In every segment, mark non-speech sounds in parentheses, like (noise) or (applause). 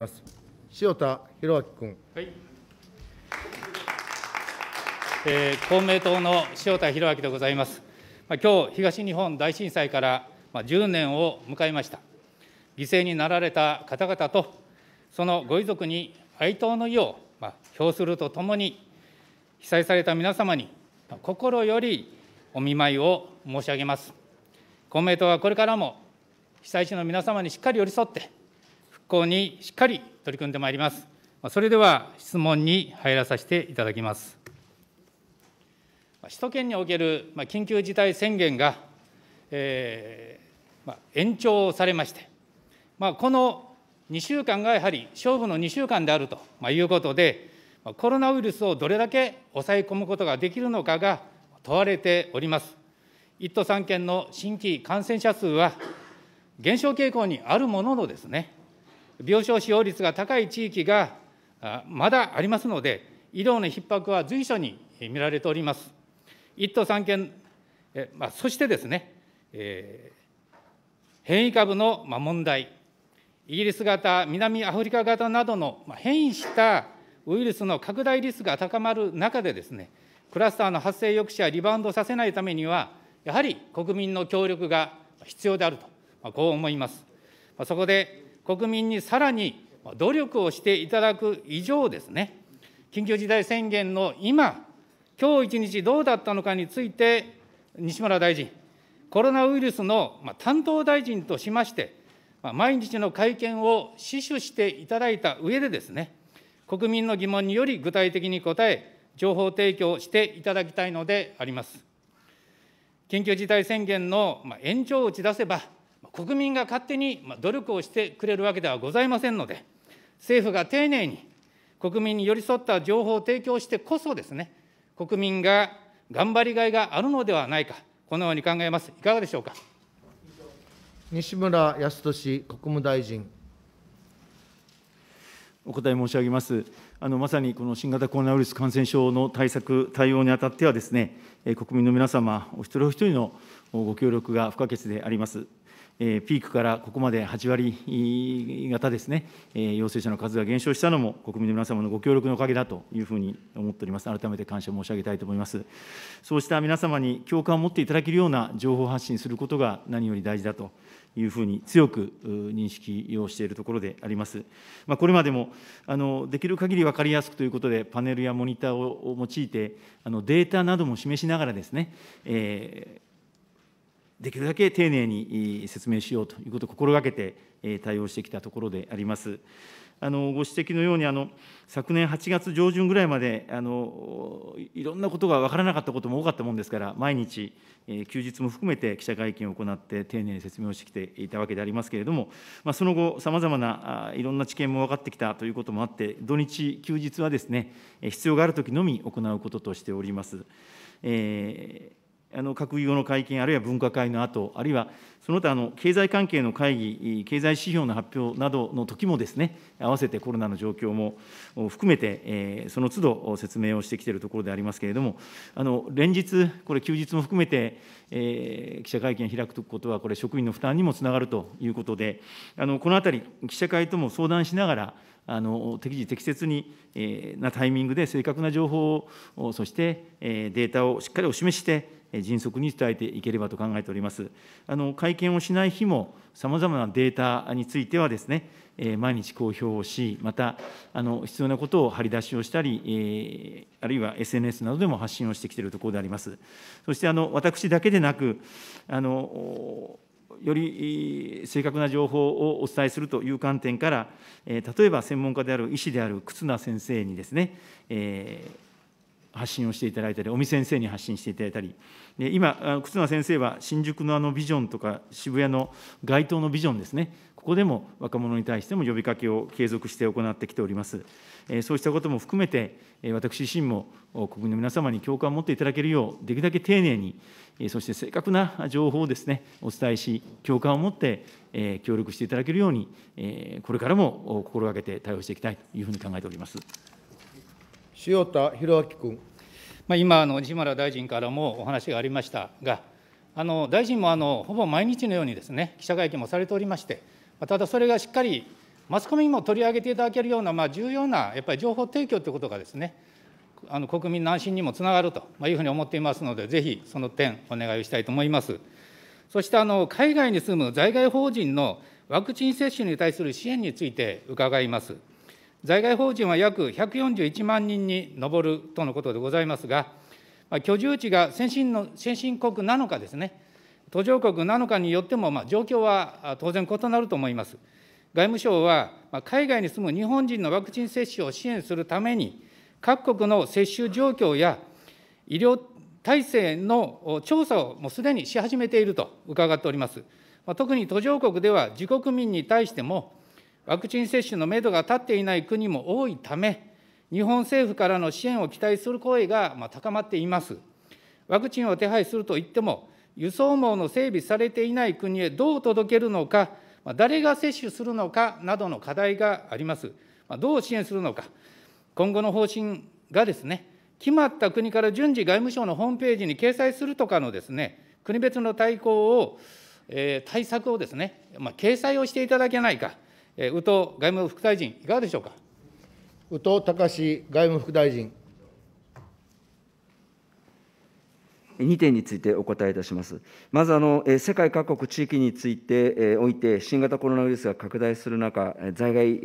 ます塩田博明君。はい。えー、公明党の塩田博明でございます。まあ、今日東日本大震災からまあ10年を迎えました。犠牲になられた方々とそのご遺族に哀悼の意をまあ表するとともに、被災された皆様に心よりお見舞いを申し上げます。公明党はこれからも被災地の皆様にしっかり寄り添って。行にしっかり取り組んでまいります。それでは質問に入らさせていただきます。首都圏における緊急事態宣言が、えーまあ、延長されまして、まあ、この2週間がやはり勝負の2週間であるということで、コロナウイルスをどれだけ抑え込むことができるのかが問われております。1都3県の新規感染者数は減少傾向にあるもののですね、病床使用率が高い地域がまだありますので、医療の逼迫は随所に見られております。1都3県、えまあ、そしてですね、えー、変異株の問題、イギリス型、南アフリカ型などの変異したウイルスの拡大リスクが高まる中でですね、クラスターの発生抑止やリバウンドさせないためには、やはり国民の協力が必要であると、こう思います。そこで国民にさらに努力をしていただく以上ですね、緊急事態宣言の今、今日一日どうだったのかについて、西村大臣、コロナウイルスの担当大臣としまして、毎日の会見を死守していただいた上でですね、国民の疑問により具体的に答え、情報提供していただきたいのであります。緊急事態宣言の延長を打ち出せば、国民が勝手に努力をしてくれるわけではございませんので、政府が丁寧に国民に寄り添った情報を提供してこそですね、国民が頑張りがいがあるのではないか、このように考えます。いかがでしょうか。西村康稔国務大臣。お答え申し上げます。あのまさにこの新型コロナウイルス感染症の対策、対応にあたってはですね、国民の皆様、お一人お一人のご協力が不可欠であります。ピークからここまで8割方ですね、陽性者の数が減少したのも、国民の皆様のご協力のおかげだというふうに思っております。改めて感謝申し上げたいと思います。そうした皆様に共感を持っていただけるような情報発信することが何より大事だというふうに強く認識をしているところであります。まあ、これまでもあのできる限り分かりやすくということで、パネルやモニターを用いて、あのデータなども示しながらですね、えーできるだけ丁寧に説明しようということを心がけて対応してきたところであります。あのご指摘のようにあの、昨年8月上旬ぐらいまであの、いろんなことが分からなかったことも多かったもんですから、毎日、え休日も含めて記者会見を行って、丁寧に説明をしてきていたわけでありますけれども、まあ、その後、さまざまないろんな知見も分かってきたということもあって、土日、休日はですね、必要があるときのみ行うこととしております。えーあの閣議後の会見、あるいは分科会の後、あるいはその他の経済関係の会議、経済指標の発表などの時もですね、合わせてコロナの状況も含めて、その都度説明をしてきているところでありますけれども、あの連日、これ、休日も含めて、記者会見開くことは、これ、職員の負担にもつながるということで、あのこのあたり、記者会とも相談しながら、あの適時適切に、えなタイミングで正確な情報を、そして、えデータをしっかりお示しして、迅速に伝えていければと考えております。あの会見をしない日も、さまざまなデータについてはですね、毎日公表をし、また、あの必要なことを張り出しをしたり、あるいは SNS などでも発信をしてきているところであります。そして、あの私だけでなく、あのより正確な情報をお伝えするという観点から、例えば専門家である医師である忽那先生にですね、えー発信をしていただいたり、尾身先生に発信していただいたり、今、忽那先生は新宿のあのビジョンとか、渋谷の街頭のビジョンですね、ここでも若者に対しても呼びかけを継続して行ってきております。そうしたことも含めて、私自身も国民の皆様に共感を持っていただけるよう、できるだけ丁寧に、そして正確な情報をですね、お伝えし、共感を持って協力していただけるように、これからも心がけて対応していきたいというふうに考えております。塩田博明君。まあ、今あの、西村大臣からもお話がありましたが、あの大臣もあのほぼ毎日のようにですね記者会見もされておりまして、ただそれがしっかりマスコミにも取り上げていただけるような、まあ、重要なやっぱり情報提供ということがですね、あの国民の安心にもつながるというふうに思っていますので、ぜひその点、お願いをしたいと思います。そしてあの海外に住む在外邦人のワクチン接種に対する支援について伺います。在外邦人は約141万人に上るとのことでございますが、居住地が先進の先進国なのかですね、途上国なのかによっても、まあ、状況は当然異なると思います。外務省は、海外に住む日本人のワクチン接種を支援するために、各国の接種状況や医療体制の調査をもうすでにし始めていると伺っております。まあ、特に途上国では、自国民に対しても、ワクチン接種のめどが立っていない国も多いため、日本政府からの支援を期待する声が高まっています。ワクチンを手配するといっても、輸送網の整備されていない国へどう届けるのか、誰が接種するのかなどの課題があります。どう支援するのか、今後の方針がですね、決まった国から順次外務省のホームページに掲載するとかのですね、国別の対抗を、えー、対策をですね、まあ、掲載をしていただけないか、宇藤外務副大臣、いかがでしょうか。宇藤隆外務副大臣。2点についてお答えいたします。まずあの、世界各国地域について、えおいて、新型コロナウイルスが拡大する中、在外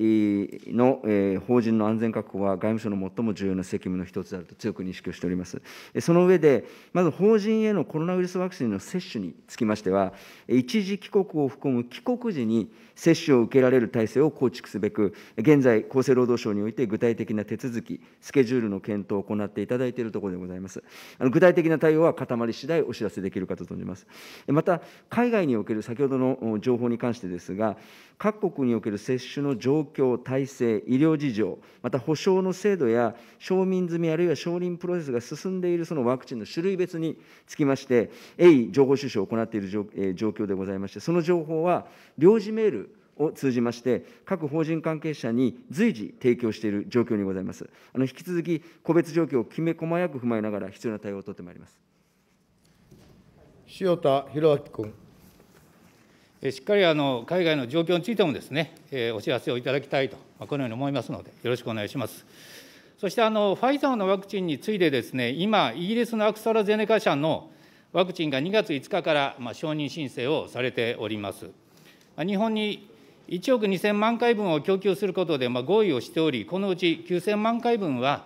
の、え法人の安全確保は外務省の最も重要な責務の一つであると強く認識をしております。その上で、まず法人へのコロナウイルスワクチンの接種につきましては、一時帰国を含む帰国時に、接種を受けられる体制を構築すべく、現在、厚生労働省において具体的な手続き、スケジュールの検討を行っていただいているところでございます。あの具体的な対応は固まり次第お知らせできるかと存じます。また、海外における先ほどの情報に関してですが、各国における接種の状況、体制、医療事情、また保障の制度や承認済みあるいは承認プロセスが進んでいるそのワクチンの種類別につきまして、鋭意情報収集を行っている状況でございまして、その情報は領事メールを通じまして、各法人関係者に随時提供している状況にございます。あの引き続き、個別状況をきめ細やく踏まえながら、必要な対応を取ってまいります。塩田博明君。しっかりあの海外の状況についてもですね、えー、お知らせをいただきたいと、まあ、このように思いますので、よろしくお願いします。そしてあのファイザーのワクチンについてですね、今、イギリスのアクサラゼネカ社のワクチンが2月5日から、まあ、承認申請をされております。日本に1億2000万回分を供給することで合意をしており、このうち9000万回分は、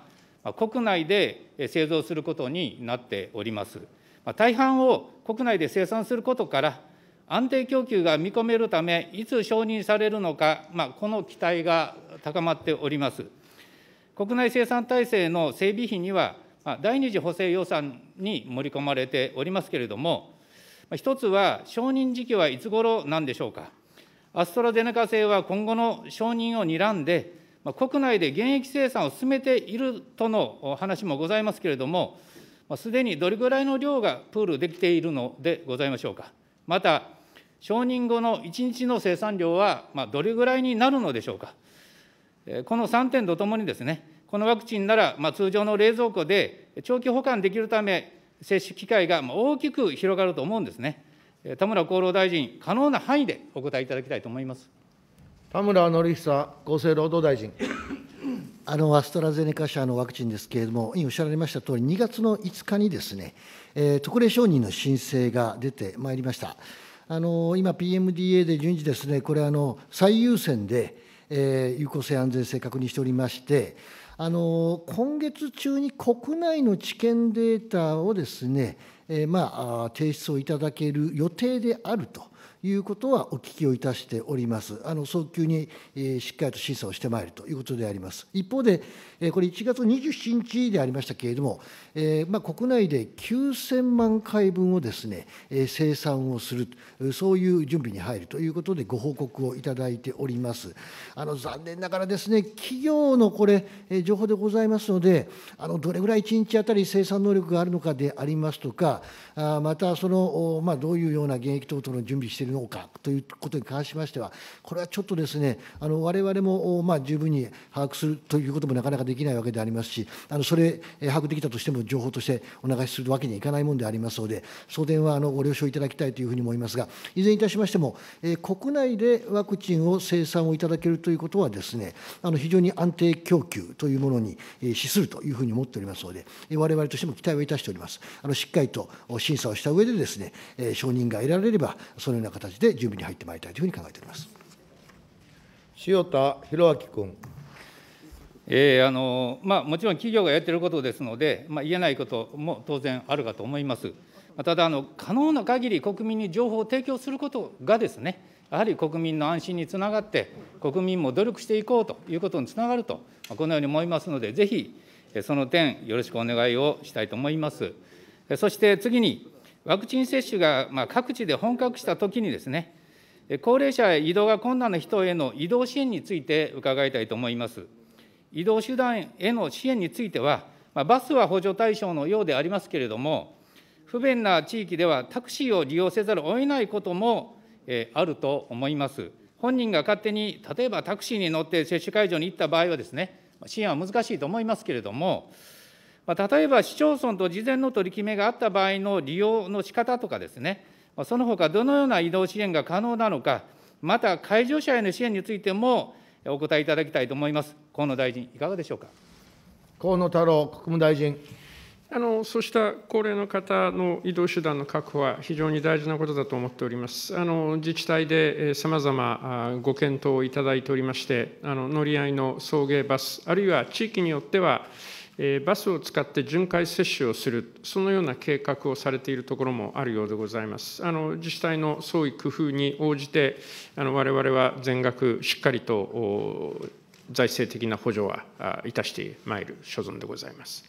国内で製造することになっております。大半を国内で生産することから、安定供給が見込めるため、いつ承認されるのか、この期待が高まっております。国内生産体制の整備費には、第2次補正予算に盛り込まれておりますけれども、一つは承認時期はいつ頃なんでしょうか。アストラゼネカ製は今後の承認を睨んで、国内で現役生産を進めているとの話もございますけれども、すでにどれぐらいの量がプールできているのでございましょうか。また、承認後の1日の生産量はどれぐらいになるのでしょうか。この3点とともにですね、このワクチンなら、まあ、通常の冷蔵庫で長期保管できるため、接種機会が大きく広がると思うんですね。田村厚労大臣、可能な範囲でお答えいただきたいと思います田村憲久厚生労働大臣。あのアストラゼネカ社のワクチンですけれども、委員おっしゃられましたとおり、2月の5日にですね、えー、特例承認の申請が出てまいりました。あの今、PMDA で順次ですね、これあの、最優先で、えー、有効性、安全性確認しておりまして、あの今月中に国内の治験データをですね、えまあ、提出をいただける予定であるということはお聞きをいたしております。あの早急に、えしっかりと審査をしてまいるということであります。一方で、えこれ1月27日でありましたけれども、えー、まあ、国内で9000万回分をですね、え生産をするそういう準備に入るということでご報告をいただいております。あの残念ながらですね、企業のこれ、え情報でございますので、あのどれぐらい1日あたり生産能力があるのかでありますとか、あまたその、まあ、どういうような現役等々の準備しているのかということに関しましては、これはちょっとですね、われわれもまあ十分に把握するということもなかなかできないわけでありますし、それ、把握できたとしても、情報としてお流しするわけにはいかないものでありますので、送電はあのご了承いただきたいというふうに思いますが、いずれにいたしましても、国内でワクチンを生産をいただけるということはですね、あの非常に安定供給というものに資するというふうに思っておりますので、われわれとしても期待をいたしております。あのしっかりと審査をした上でですね、承認が得られれば、そのような形で準備に入ってまいりたいというふうに考えております塩田博明君。えーあのまあ、もちろん企業がやっていることですので、まあ、言えないことも当然あるかと思います。ただあの、可能な限り国民に情報を提供することがですね、やはり国民の安心につながって、国民も努力していこうということにつながると、このように思いますので、ぜひその点、よろしくお願いをしたいと思います。そして次に、ワクチン接種が各地で本格したときにですね、高齢者へ移動が困難な人への移動支援について伺いたいと思います。移動手段への支援については、バスは補助対象のようでありますけれども、不便な地域ではタクシーを利用せざるを得ないことも、あると思います。本人が勝手に、例えばタクシーに乗って接種会場に行った場合はですね、支援は難しいと思いますけれども、まあ、例えば市町村と事前の取り決めがあった場合の利用の仕方とかですね、まあ、その他どのような移動支援が可能なのか、また会場者への支援についてもお答えいただきたいと思います。河野大臣、いかがでしょうか。河野太郎国務大臣。あのそうした高齢の方の移動手段の確保は非常に大事なことだと思っております。あの自治体でさまざまご検討をいただいておりまして、あの乗り合いの送迎バス、あるいは地域によっては、バスを使って巡回接種をする、そのような計画をされているところもあるようでございます。あの自治体の創意工夫に応じて、あの我々は全額しっかりと財政的な補助はいたしてまいる所存でございます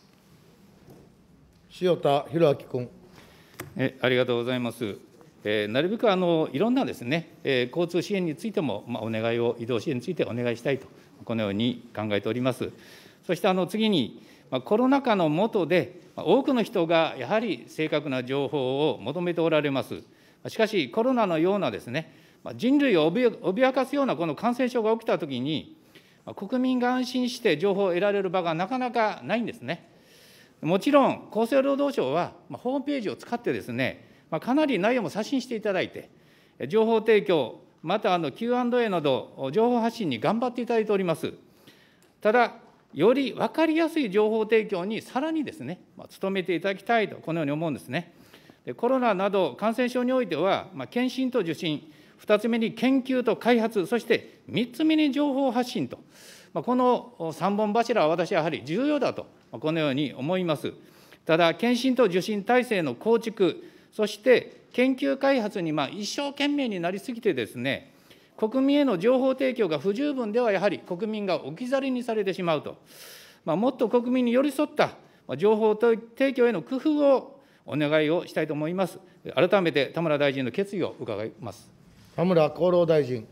塩田弘明君え。ありがとうございます。えー、なるべくあのいろんなですね、えー、交通支援についても、まあ、お願いを、移動支援についてお願いしたいと、このように考えております。そしてあの次に、コロナ禍の下で、多くの人がやはり正確な情報を求めておられます。しかし、コロナのようなですね、人類を脅かすようなこの感染症が起きたときに、国民が安心して情報を得られる場がなかなかないんですね。もちろん、厚生労働省は、ホームページを使ってですね、かなり内容も刷新していただいて、情報提供、また Q&A など、情報発信に頑張っていただいております。ただ、より分かりやすい情報提供にさらにですね、まあ、努めていただきたいと、このように思うんですね。でコロナなど感染症においては、まあ、検診と受診、2つ目に研究と開発、そして3つ目に情報発信と、まあ、この3本柱は私はやはり重要だと、まあ、このように思います。ただ、検診と受診体制の構築、そして研究開発にまあ一生懸命になりすぎてですね、国民への情報提供が不十分ではやはり国民が置き去りにされてしまうと、まあ、もっと国民に寄り添った情報提供への工夫をお願いをしたいと思います。改めて田村大臣の決意を伺います。田村厚労大臣。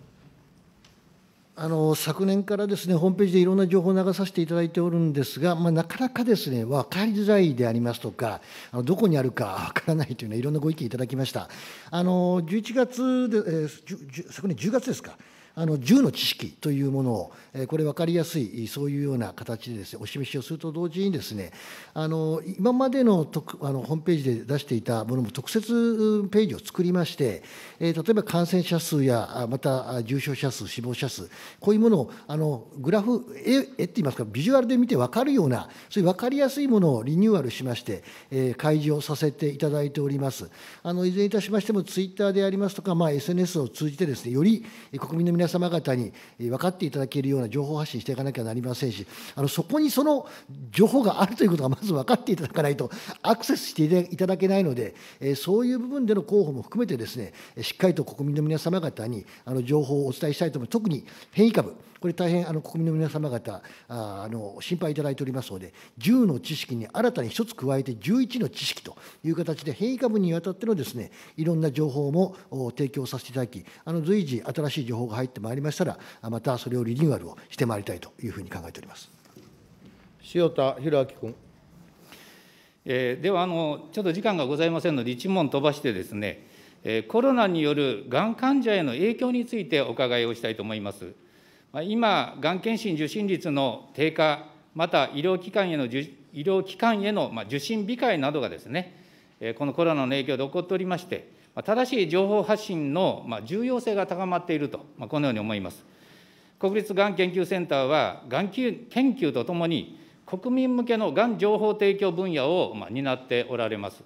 あの昨年からですねホームページでいろんな情報を流させていただいておるんですが、まあ、なかなかですね分かりづらいでありますとかあのどこにあるか分 (laughs) からないというのはいろんなご意見いただきましたあの11月で、えー、昨年10月ですかあの銃の知識というものを、えこれ分かりやすい、そういうような形でです、ね、お示しをすると同時にです、ね、あの今までのとあのホームページで出していたものも特設ページを作りまして、え例えば感染者数や、また重症者数、死亡者数、こういうものをあのグラフ、絵っていいますか、ビジュアルで見て分かるような、そういう分かりやすいものをリニューアルしまして、え開示をさせていただいております。あのいずれいたしましても、ツイッターでありますとか、まあ、SNS を通じてです、ね、より国民の皆皆様方に分かっていただけるような情報発信していかなきゃなりませんし、あのそこにその情報があるということがまず分かっていただかないと、アクセスしていただけないので、えそういう部分での候補も含めてですね、しっかりと国民の皆様方にあの情報をお伝えしたいと思います。特に変異株これ大変あの国民の皆様方あの心配いただいておりますので、10の知識に新たに1つ加えて11の知識という形で変異株にわたってのですね、いろんな情報も提供させていただき、あの随時新しい情報が入ってまいりましたら、またそれをリニューアルをしてまいりたいというふうに考えております。塩田博明君。えー、ではあの、ちょっと時間がございませんので、1問飛ばしてですね、えー、コロナによるがん患者への影響についてお伺いをしたいと思います。今、がん検診受診率の低下、また医療機関への医療機関への受診控えなどがですね、このコロナの影響で起こっておりまして、正しい情報発信の重要性が高まっていると、このように思います。国立がん研究センターは、がん研究とともに、国民向けのがん情報提供分野を担っておられます。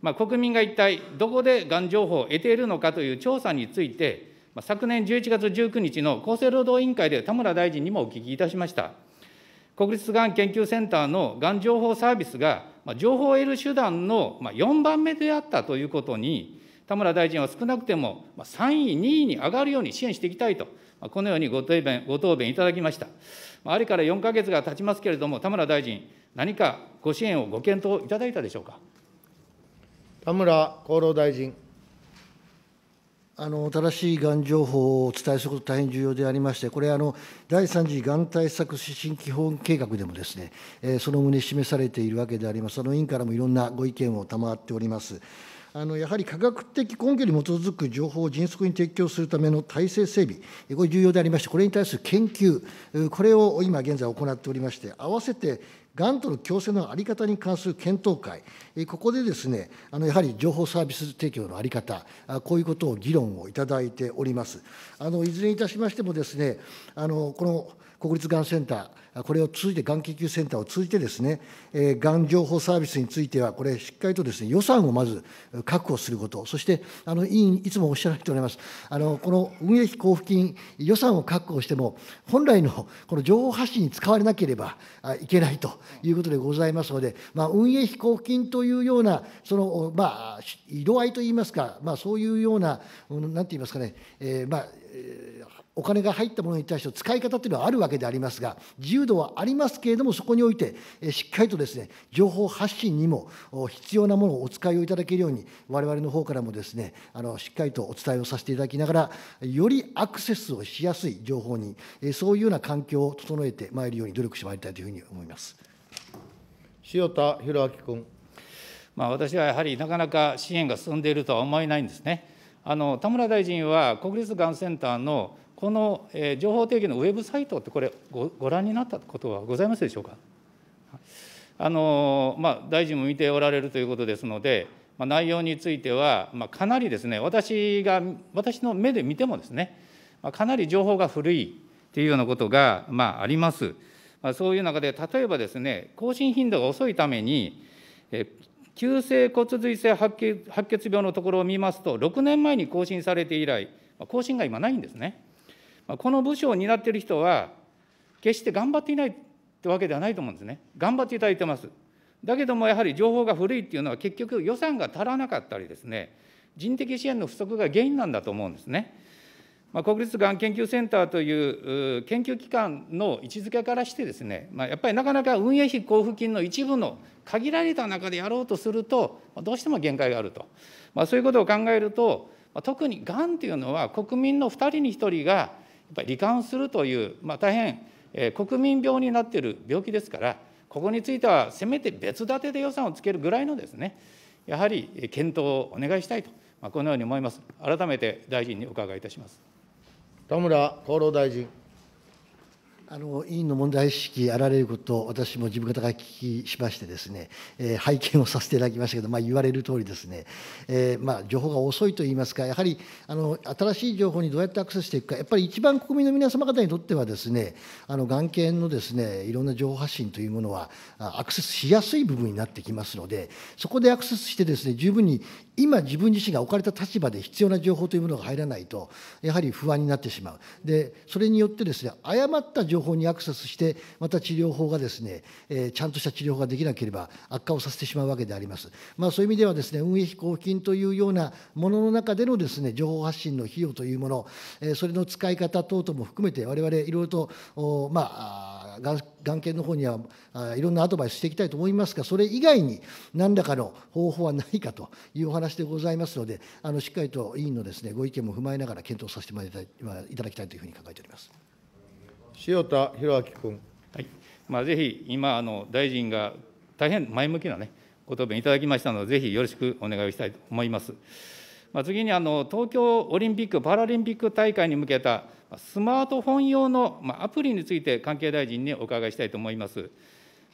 まあ、国民が一体どこでがん情報を得ているのかという調査について、昨年11月19日の厚生労働委員会で田村大臣にもお聞きいたしました。国立がん研究センターのがん情報サービスが、情報を得る手段の4番目であったということに、田村大臣は少なくても3位、2位に上がるように支援していきたいと、このようにご答弁ご答弁いただきました。あれから4か月が経ちますけれども、田村大臣、何かご支援をご検討いただいたでしょうか。田村厚労大臣。新しいがん情報をお伝えすること、大変重要でありまして、これ、第3次がん対策指針基本計画でも、その旨、示されているわけであります、の委員からもいろんなご意見を賜っております。やはり科学的根拠に基づく情報を迅速に提供するための体制整備、これ重要でありまして、これに対する研究、これを今現在行っておりまして、合わせてがんとの共生の在り方に関する検討会、ここでですね、あのやはり情報サービス提供の在り方、こういうことを議論をいただいております。あのいずれにいたしましてもですね、あのこの国立がんセンター、これを通じて、がん研究センターを通じてですね、がん情報サービスについては、これ、しっかりとですね、予算をまず確保すること、そして、あの委員、いつもおっしゃられております、あのこの運営費交付金、予算を確保しても、本来のこの情報発信に使われなければいけないということでございますので、まあ、運営費交付金というような、その、まあ、色合いといいますか、まあ、そういうような、なんて言いますかね、えー、まあ、お金が入ったものに対しての使い方というのはあるわけでありますが、自由度はありますけれども、そこにおいて、しっかりとですね、情報発信にも必要なものをお使いをいただけるように、われわれの方からもですね、あのしっかりとお伝えをさせていただきながら、よりアクセスをしやすい情報に、そういうような環境を整えてまいるように努力してまいりたいというふうに思います。塩田弘明君。まあ、私はやはりなかなか支援が進んでいるとは思えないんですね。あの田村大臣は国立がんセンターのこの情報提供のウェブサイトって、これご、ご覧になったことはございますでしょうか。あのまあ、大臣も見ておられるということですので、まあ、内容については、まあ、かなりですね、私が、私の目で見てもですね、まあ、かなり情報が古いというようなことが、まあ、あります。まあ、そういう中で、例えばですね、更新頻度が遅いために、え急性骨髄性白血病のところを見ますと、6年前に更新されて以来、更新が今ないんですね。この部署を担っている人は、決して頑張っていないってわけではないと思うんですね。頑張っていただいてます。だけどもやはり情報が古いっていうのは結局予算が足らなかったりですね、人的支援の不足が原因なんだと思うんですね。まあ、国立がん研究センターという研究機関の位置づけからしてですね、まあ、やっぱりなかなか運営費交付金の一部の限られた中でやろうとすると、どうしても限界があると。まあ、そういうことを考えると、特にがんというのは国民の2人に1人がっぱり罹患するという、まあ、大変、えー、国民病になっている病気ですから、ここについてはせめて別立てで予算をつけるぐらいのですね、やはり検討をお願いしたいと、まあ、このように思います。改めて大臣にお伺いいたします。田村厚労大臣。あの委員の問題意識あられることを私も自分方が聞きしましてですね、えー、拝見をさせていただきましたけど、まあ、言われる通りですね、えー、まあ、情報が遅いといいますかやはりあの新しい情報にどうやってアクセスしていくかやっぱり一番国民の皆様方にとってはですねあの眼のですねいろんな情報発信というものはアクセスしやすい部分になってきますのでそこでアクセスしてですね十分に今自分自身が置かれた立場で必要な情報というものが入らないとやはり不安になってしまうでそれによってですね誤った情報報にアクセスして、また治療法がですね、えー、ちゃんとした治療法ができなければ悪化をさせてしまうわけであります。まあ、そういう意味ではですね、運営費交付金というようなものの中でのですね、情報発信の費用というもの、えー、それの使い方等々も含めて、我々いろいろと、おまあ、が眼研の方にはいろんなアドバイスしていきたいと思いますが、それ以外に何らかの方法はないかというお話でございますので、あのしっかりと委員のです、ね、ご意見も踏まえながら検討させていただきたいというふうに考えております。塩田博明君。はいまあ、ぜひ今あの、大臣が大変前向きな、ね、ご答弁いただきましたので、ぜひよろしくお願いしたいと思います。まあ、次にあの、東京オリンピック・パラリンピック大会に向けたスマートフォン用の、まあ、アプリについて、関係大臣にお伺いしたいと思います。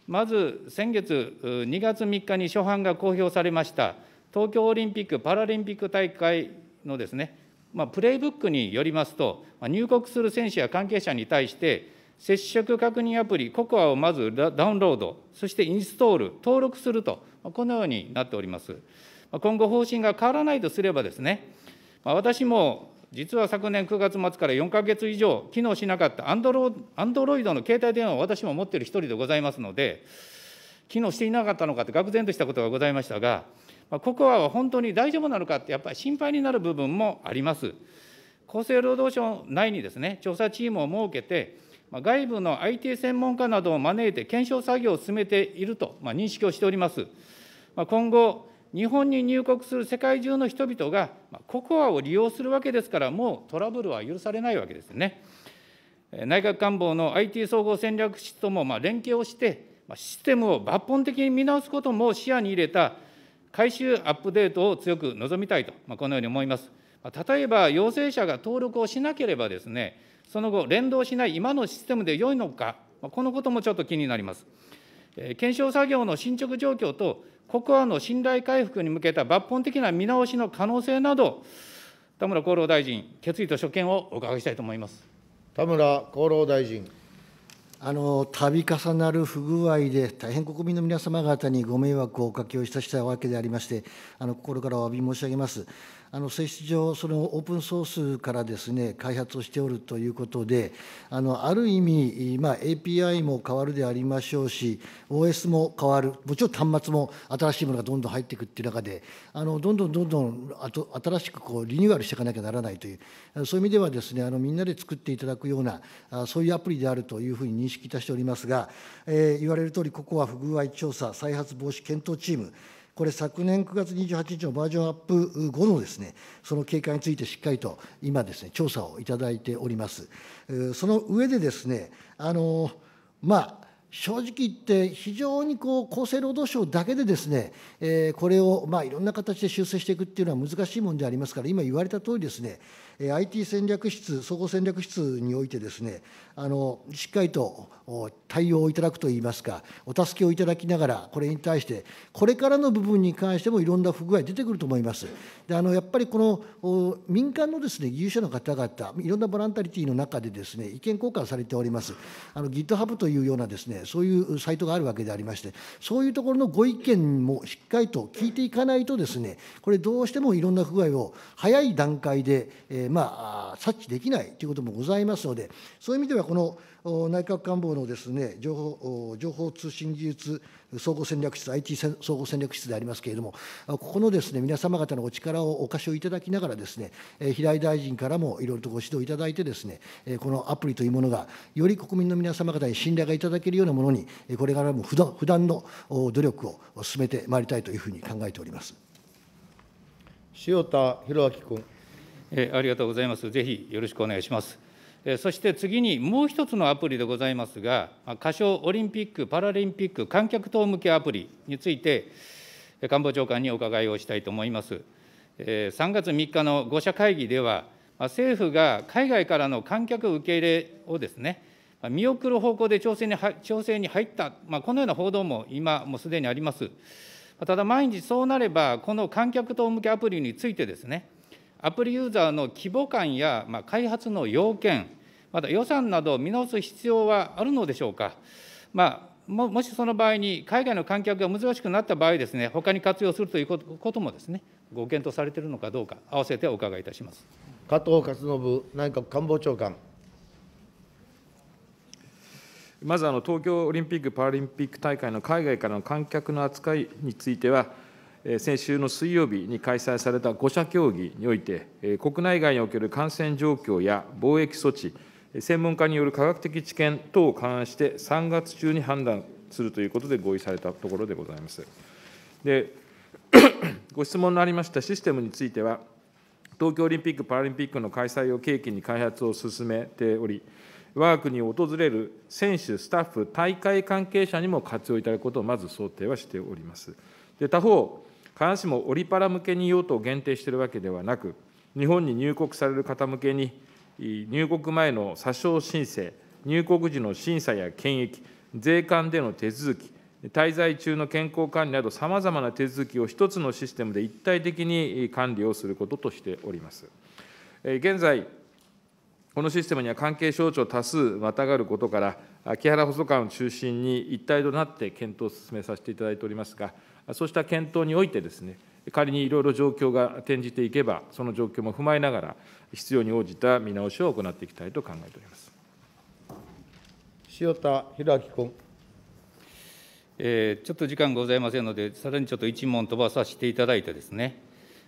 まず先月2月3日に初版が公表されました、東京オリンピック・パラリンピック大会のですね、まあ、プレイブックによりますと、入国する選手や関係者に対して、接触確認アプリ、ココアをまずダウンロード、そしてインストール、登録すると、このようになっております。今後、方針が変わらないとすればですね、私も実は昨年9月末から4か月以上、機能しなかったアンドロアンドロイドの携帯電話を私も持っている一人でございますので、機能していなかったのかって、愕然としたことがございましたが、ココアは本当に大丈夫なのかって、やっぱり心配になる部分もあります。厚生労働省内にですね、調査チームを設けて、外部の IT 専門家などを招いて検証作業を進めていると認識をしております。今後、日本に入国する世界中の人々が、ココアを利用するわけですから、もうトラブルは許されないわけですね。内閣官房の IT 総合戦略室とも連携をして、システムを抜本的に見直すことも視野に入れた改修アップデートを強く望みたいと、まこのように思います。例えば、陽性者が登録をしなければですね、その後、連動しない今のシステムで良いのか、このこともちょっと気になります。検証作業の進捗状況と、ココアの信頼回復に向けた抜本的な見直しの可能性など、田村厚労大臣、決意と所見をお伺いしたいと思います。田村厚労大臣。あの度重なる不具合で、大変国民の皆様方にご迷惑をおかけをいたしたわけでありまして、あの心からお詫び申し上げます。あの性質上、そのオープンソースからですね開発をしておるということで、あのある意味、まあ、API も変わるでありましょうし、OS も変わる、もちろん端末も新しいものがどんどん入っていくっていう中で、あのどんどんどんどんあと新しくこうリニューアルしていかなきゃならないという、そういう意味ではですねあのみんなで作っていただくような、そういうアプリであるというふうに認認識いたしておりますが、えー、言われる通り、ここは不具合調査、再発防止検討チーム、これ、昨年9月28日のバージョンアップ後のですね、その経過についてしっかりと今ですね、調査をいただいております。その上でですね、あの、まあ、正直言って、非常にこう厚生労働省だけでですね、えー、これをまあいろんな形で修正していくっていうのは難しいもんでありますから、今言われた通りですね、IT 戦略室、総合戦略室においてですね、あのしっかりと対応をいただくといいますか、お助けをいただきながら、これに対して、これからの部分に関してもいろんな不具合出てくると思います。であのやっぱりこの民間のです、ね、技術者の方々、いろんなボランタリティの中でです、ね、意見交換されております、あの GitHub というようなです、ね、そういうサイトがあるわけでありまして、そういうところのご意見もしっかりと聞いていかないとです、ね、これ、どうしてもいろんな不具合を早い段階で、えー、まあ、察知できないということもございますので、そういう意味では、この内閣官房のですね、情報情報通信技術総合戦略室、IT 総合戦略室でありますけれども、ここのですね、皆様方のお力をお貸しをいただきながらですね、平井大臣からもいろいろとご指導いただいてですね、このアプリというものが、より国民の皆様方に信頼がいただけるようなものに、これからも不断の努力を進めてまいりたいというふうに考えております。塩田博明君。えありがとうございます。ぜひよろしくお願いします。そして次にもう一つのアプリでございますが、仮称オリンピック・パラリンピック観客等向けアプリについて、官房長官にお伺いをしたいと思います。3月3日の5者会議では、政府が海外からの観客受け入れをですね、見送る方向で調整に調整に入った、まあ、このような報道も今、もうすでにあります。ただ、毎日そうなれば、この観客等向けアプリについてですね、アプリユーザーの規模感や、まあ、開発の要件、また予算などを見直す必要はあるのでしょうか。まあもしその場合に、海外の観客が難しくなった場合ですね、他に活用するということもですね、ご検討されているのかどうか、合わせてお伺いいたします加藤勝信内閣官房長官。まずあの東京オリンピック・パラリンピック大会の海外からの観客の扱いについては、先週の水曜日に開催された5者協議において、国内外における感染状況や防疫措置、専門家による科学的知見等を勘案して、3月中に判断するということで合意されたところでございます。で (coughs) ご質問のありましたシステムについては、東京オリンピック・パラリンピックの開催を契機に開発を進めており、我が国を訪れる選手、スタッフ、大会関係者にも活用いただくことをまず想定はしております。で他方、必ずしもオリパラ向けに用途を限定しているわけではなく、日本に入国される方向けに、入国前の査証申請、入国時の審査や検疫、税関での手続き、滞在中の健康管理など、さまざまな手続きを1つのシステムで一体的に管理をすることとしております。現在、このシステムには関係省庁多数またがることから、木原補佐官を中心に一体となって検討を進めさせていただいておりますが、そうした検討においてですね、仮にいろいろ状況が転じていけば、その状況も踏まえながら、必要に応じた見直しを行っていきたいと考えております塩田博明君。えー、ちょっと時間ございませんので、さらにちょっと1問飛ばさせていただいてですね、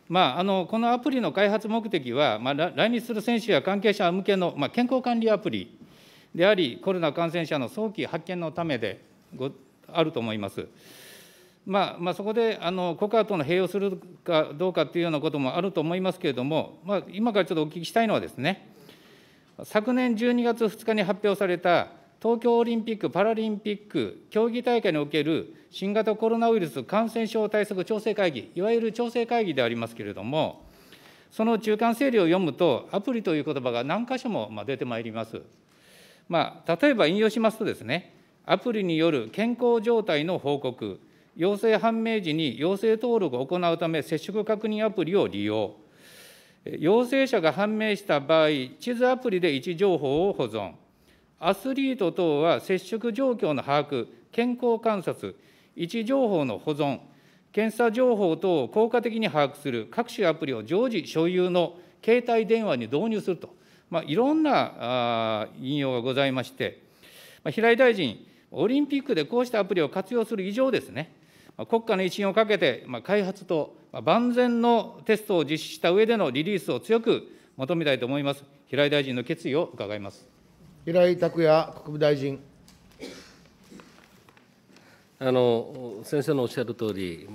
まあ、あのこのアプリの開発目的は、まあ、来日する選手や関係者向けの、まあ、健康管理アプリであり、コロナ感染者の早期発見のためであると思います。まあまあ、そこであの国家との併用するかどうかというようなこともあると思いますけれども、まあ、今からちょっとお聞きしたいのはですね、昨年12月2日に発表された東京オリンピック・パラリンピック競技大会における新型コロナウイルス感染症対策調整会議、いわゆる調整会議でありますけれども、その中間整理を読むと、アプリという言葉が何箇所も出てまいります。まあ、例えば引用しますとですね、アプリによる健康状態の報告、陽性判明時に陽性登録を行うため、接触確認アプリを利用、陽性者が判明した場合、地図アプリで位置情報を保存、アスリート等は接触状況の把握、健康観察、位置情報の保存、検査情報等を効果的に把握する各種アプリを常時所有の携帯電話に導入すると、まあ、いろんな引用がございまして、まあ、平井大臣、オリンピックでこうしたアプリを活用する以上ですね、国家の一員をかけて、開発と万全のテストを実施した上でのリリースを強く求めたいと思います。平井大臣の決意を伺います。平井拓也国務大臣。あの先生のおっしゃる通り、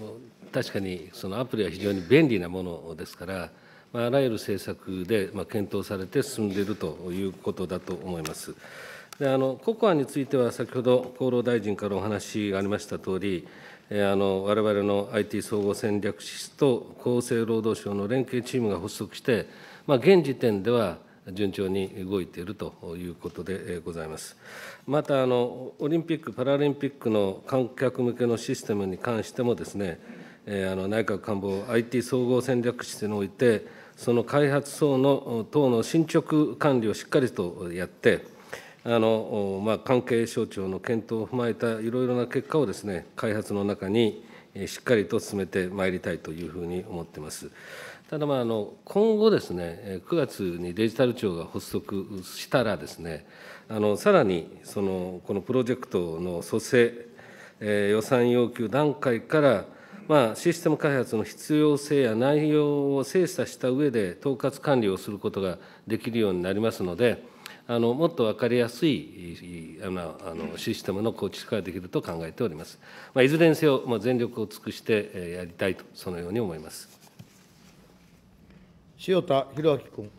確かにそのアプリは非常に便利なものですから、あらゆる政策で検討されて進んでいるということだと思います。であの国安については、先ほど厚労大臣からお話がありましたとおり、あのわれの IT 総合戦略室と厚生労働省の連携チームが発足して、まあ、現時点では順調に動いているということでございます。またあの、オリンピック・パラリンピックの観客向けのシステムに関してもですね、えあの内閣官房 IT 総合戦略室において、その開発層の等の進捗管理をしっかりとやって、あのまあ、関係省庁の検討を踏まえたいろいろな結果をです、ね、開発の中にしっかりと進めてまいりたいというふうに思ってます。ただまああの、今後ですね、9月にデジタル庁が発足したらですね、あのさらにそのこのプロジェクトの蘇生、えー、予算要求段階から、まあ、システム開発の必要性や内容を精査した上で、統括管理をすることができるようになりますので、あのもっと分かりやすいあのあのシステムの構築ができると考えております。まあ、いずれにせよ、まあ、全力を尽くしてやりたいと、そのように思います。塩田博明君。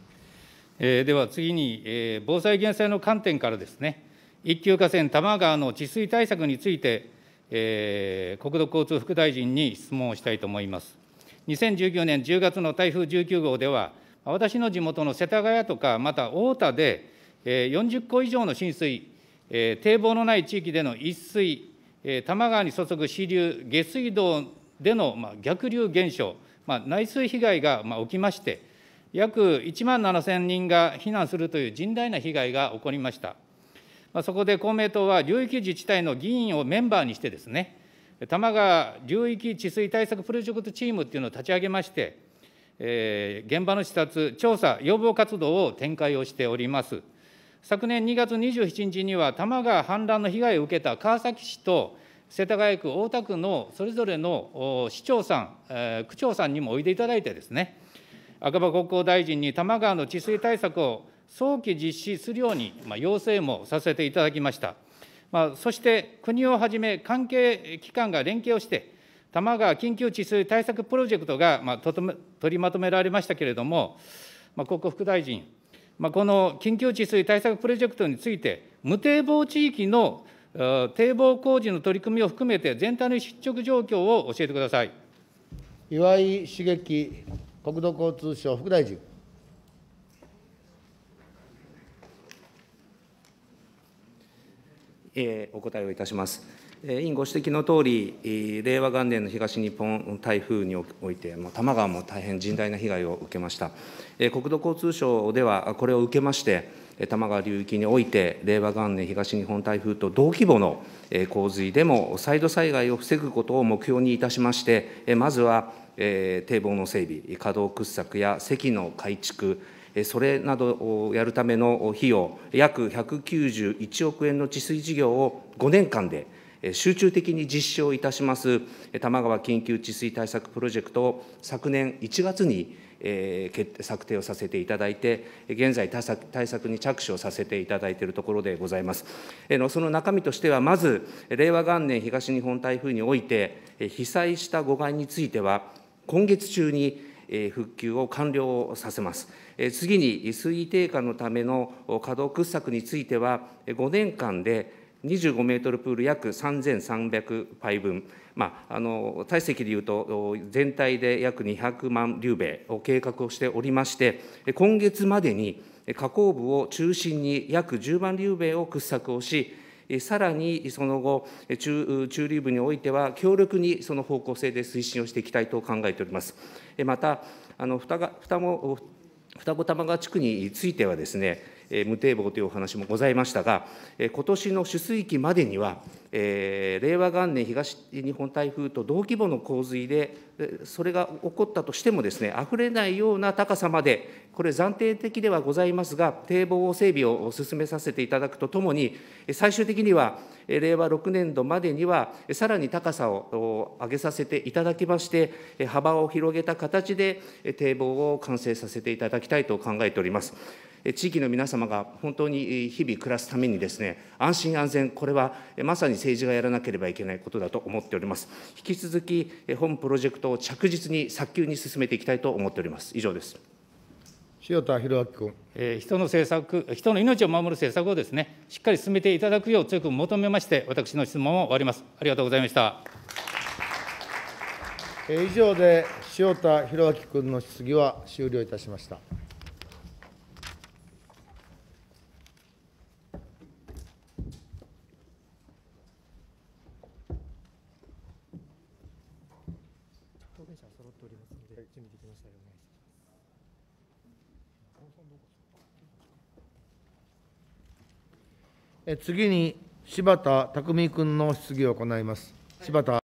えー、では次に、えー、防災・減災の観点からですね、一級河川多摩川の治水対策について、えー、国土交通副大臣に質問をしたいと思います。2019年10月の台風19号では、私の地元の世田谷とか、また太田で、40戸以上の浸水、堤防のない地域での一水、多摩川に注ぐ支流、下水道での逆流現象、内水被害が起きまして、約1万7000人が避難するという甚大な被害が起こりました。そこで公明党は、流域自治体の議員をメンバーにしてですね、多摩川流域治水対策プロジェクトチームっていうのを立ち上げまして、えー、現場の視察、調査、要望活動を展開をしております。昨年2月27日には、多摩川氾濫の被害を受けた川崎市と世田谷区、大田区のそれぞれの市長さん、区長さんにもおいでいただいてですね、赤羽国交大臣に多摩川の治水対策を早期実施するように、要請もさせていただきました。まあ、そして国をはじめ関係機関が連携をして、多摩川緊急治水対策プロジェクトが、まあ、取りまとめられましたけれども、まあ、国庫副大臣、まあ、この緊急治水対策プロジェクトについて、無堤防地域の堤防工事の取り組みを含めて、全体の失捗状況を教えてください岩井茂樹国土交通省副大臣。えお答えをいたします。委員ご指摘のとおり、令和元年の東日本台風において、多摩川も大変甚大な被害を受けました。国土交通省では、これを受けまして、多摩川流域において、令和元年東日本台風と同規模の洪水でも再度災害を防ぐことを目標にいたしまして、まずは堤防の整備、稼働掘削や堰の改築、それなどをやるための費用、約191億円の治水事業を5年間で集中的に実施をいたします多摩川緊急治水対策プロジェクトを昨年1月に策定をさせていただいて、現在対策、対策に着手をさせていただいているところでございます。その中身としては、まず、令和元年東日本台風において、被災した護岸については、今月中に復旧を完了させます。次に、水位低下のための稼働掘削については、5年間で25メートルプール約3300杯分、まあ、あの体積でいうと、全体で約200万リューベを計画をしておりまして、今月までに加工部を中心に約10万リューベを掘削をし、さらにその後、中中流部においては、強力にその方向性で推進をしていきたいと考えております。また、あの双がも双子玉川地区についてはですね、無堤防というお話もございましたが、今年の取水期までには、令和元年東日本台風と同規模の洪水で、それが起こったとしてもですね、溢れないような高さまで、これ暫定的ではございますが、堤防整備を進めさせていただくとともに、最終的には令和6年度までには、さらに高さを上げさせていただきまして、幅を広げた形で堤防を完成させていただきたいと考えております。地域の皆様が本当に日々暮らすためにですね、安心安全、これはまさに政治がやらなければいけないことだと思っております。引き続き、本プロジェクトを着実に早急に進めていきたいと思っております。以上です。塩田博明君、え人の政策、人の命を守る政策をですね、しっかり進めていただくよう強く求めまして、私の質問を終わります。ありがとうございました。え以上で塩田博明君の質疑は終了いたしました。次に柴田匠君の質疑を行います。柴田